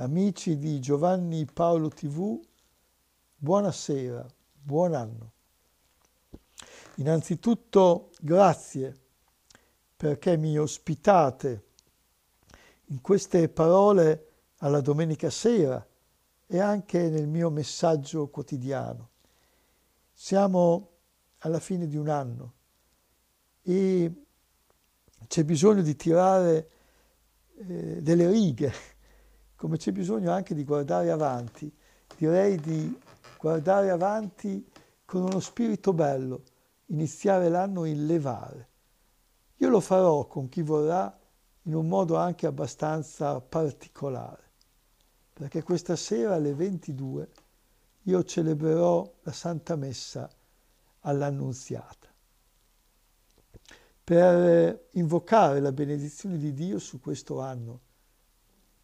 Amici di Giovanni Paolo TV, buonasera, buon anno. Innanzitutto grazie perché mi ospitate in queste parole alla domenica sera e anche nel mio messaggio quotidiano. Siamo alla fine di un anno e c'è bisogno di tirare eh, delle righe come c'è bisogno anche di guardare avanti, direi di guardare avanti con uno spirito bello, iniziare l'anno in levare. Io lo farò con chi vorrà in un modo anche abbastanza particolare, perché questa sera alle 22 io celebrerò la Santa Messa all'Annunziata per invocare la benedizione di Dio su questo anno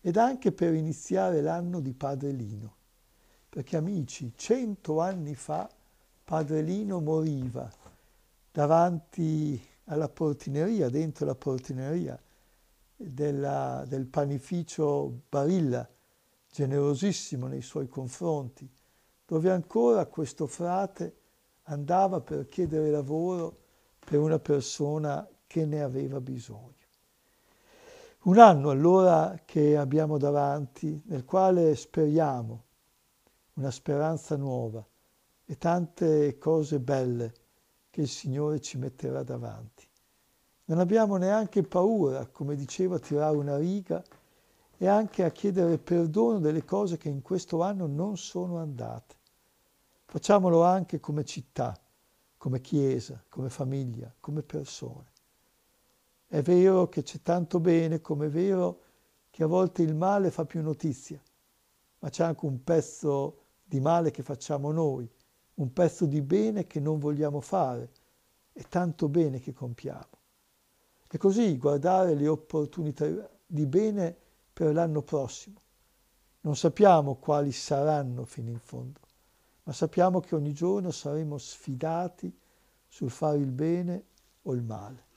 ed anche per iniziare l'anno di Padre Lino. Perché amici, cento anni fa Padre Lino moriva davanti alla portineria, dentro la portineria della, del panificio Barilla, generosissimo nei suoi confronti, dove ancora questo frate andava per chiedere lavoro per una persona che ne aveva bisogno. Un anno allora che abbiamo davanti, nel quale speriamo una speranza nuova e tante cose belle che il Signore ci metterà davanti. Non abbiamo neanche paura, come dicevo, a tirare una riga e anche a chiedere perdono delle cose che in questo anno non sono andate. Facciamolo anche come città, come chiesa, come famiglia, come persone. È vero che c'è tanto bene, come è vero che a volte il male fa più notizia, ma c'è anche un pezzo di male che facciamo noi, un pezzo di bene che non vogliamo fare è tanto bene che compiamo. E così guardare le opportunità di bene per l'anno prossimo. Non sappiamo quali saranno fino in fondo, ma sappiamo che ogni giorno saremo sfidati sul fare il bene o il male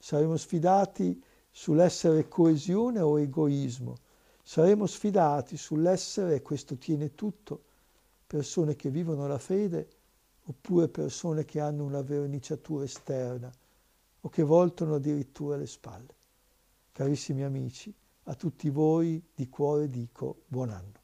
saremo sfidati sull'essere coesione o egoismo, saremo sfidati sull'essere, questo tiene tutto, persone che vivono la fede oppure persone che hanno una verniciatura esterna o che voltano addirittura le spalle. Carissimi amici, a tutti voi di cuore dico buon anno.